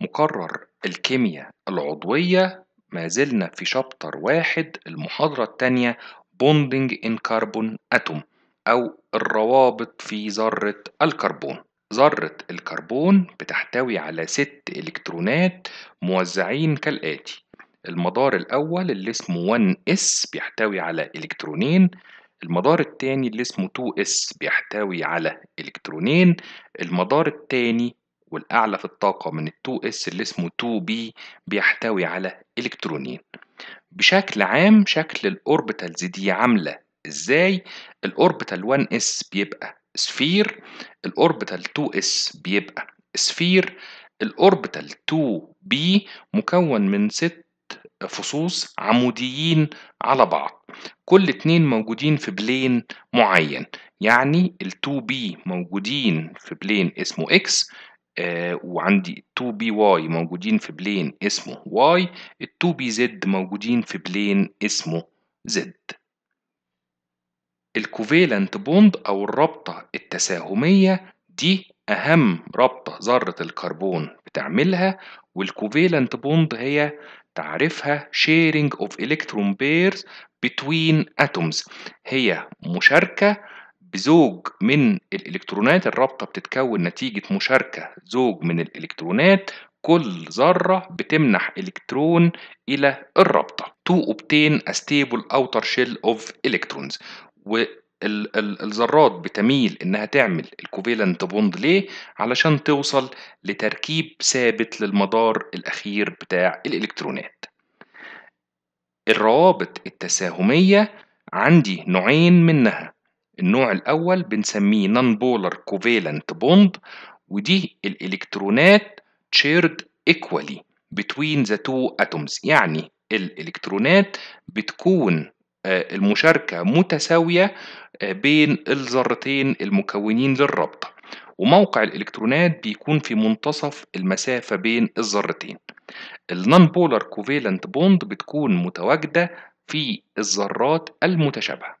مقرر الكيمياء العضوية ما زلنا في شابتر واحد المحاضرة التانية بوندنج ان كربون اتوم أو الروابط في ذرة الكربون ذرة الكربون بتحتوي على ست إلكترونات موزعين كالآتي المدار الأول اللي اسمه 1s بيحتوي على إلكترونين المدار الثاني اللي اسمه 2s بيحتوي على إلكترونين المدار الثاني والأعلى في الطاقة من الـ 2S اللي اسمه 2B بيحتوي على إلكترونين بشكل عام شكل الأوربيتالز دي عاملة إزاي الأوربيتال 1S بيبقى سفير الأوربيتال 2S بيبقى سفير الأوربيتال 2B مكون من ست فصوص عموديين على بعض كل اتنين موجودين في بلين معين يعني ال 2B موجودين في بلين اسمه X آه، وعندي 2 بي واي موجودين في بلين اسمه واي ال 2 بي زد موجودين في بلين اسمه زد الكوفيلنت بوند او الرابطه التساهميه دي اهم رابطه ذره الكربون بتعملها والكوفيلنت بوند هي تعرفها sharing of electron pairs between atoms هي مشاركة بزوج من الإلكترونات الرابطة بتتكون نتيجة مشاركة زوج من الإلكترونات كل ذرة بتمنح إلكترون إلى الرابطة to obtain a stable outer shell of و الذرات بتميل انها تعمل الكوفيلنت بوند ليه علشان توصل لتركيب ثابت للمدار الاخير بتاع الالكترونات الروابط التساهميه عندي نوعين منها النوع الأول بنسميه نون بولر كوفالنت بوند ودي الإلكترونات شيرد إيكوالي بتوين ذا تو أتومز يعني الإلكترونات بتكون آه، المشاركة متساوية آه، بين الذرتين المكونين للرابطة وموقع الإلكترونات بيكون في منتصف المسافة بين الذرتين النون بولر كوفالنت بوند بتكون متواجدة في الذرات المتشابهة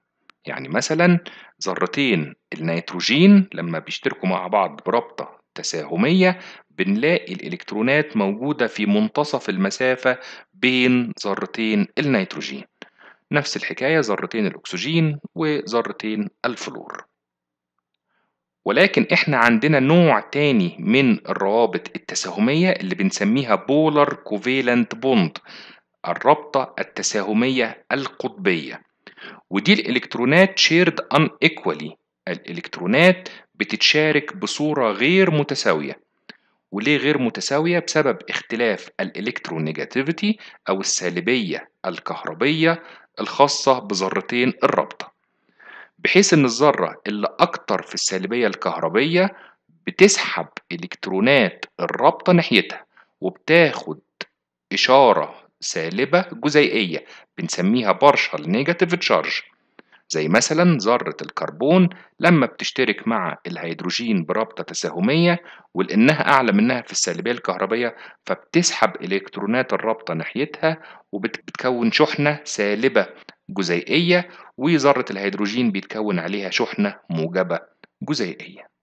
يعني مثلا ذرتين النيتروجين لما بيشتركوا مع بعض برابطة تساهمية بنلاقي الإلكترونات موجودة في منتصف المسافة بين ذرتين النيتروجين نفس الحكاية ذرتين الأكسجين وذرتين الفلور ولكن احنا عندنا نوع تاني من الروابط التساهمية اللي بنسميها بولر كوفيلنت بوند الرابطة التساهمية القطبية ودي الالكترونات شيرد ان ايكوالي الالكترونات بتتشارك بصوره غير متساويه وليه غير متساويه بسبب اختلاف الالكترونيجاتيفيتي او السالبيه الكهربيه الخاصه بذرتين الرابطه بحيث ان الذره اللي اكتر في السالبيه الكهربيه بتسحب الكترونات الرابطه ناحيتها وبتاخد اشاره سالبة جزيئية بنسميها بارشال نيجاتيف تشارج زي مثلا ذرة الكربون لما بتشترك مع الهيدروجين برابطة تساهمية ولأنها أعلى منها في السالبية الكهربية فبتسحب إلكترونات الرابطة ناحيتها وبتكون شحنة سالبة جزيئية وذرة الهيدروجين بيتكون عليها شحنة موجبة جزيئية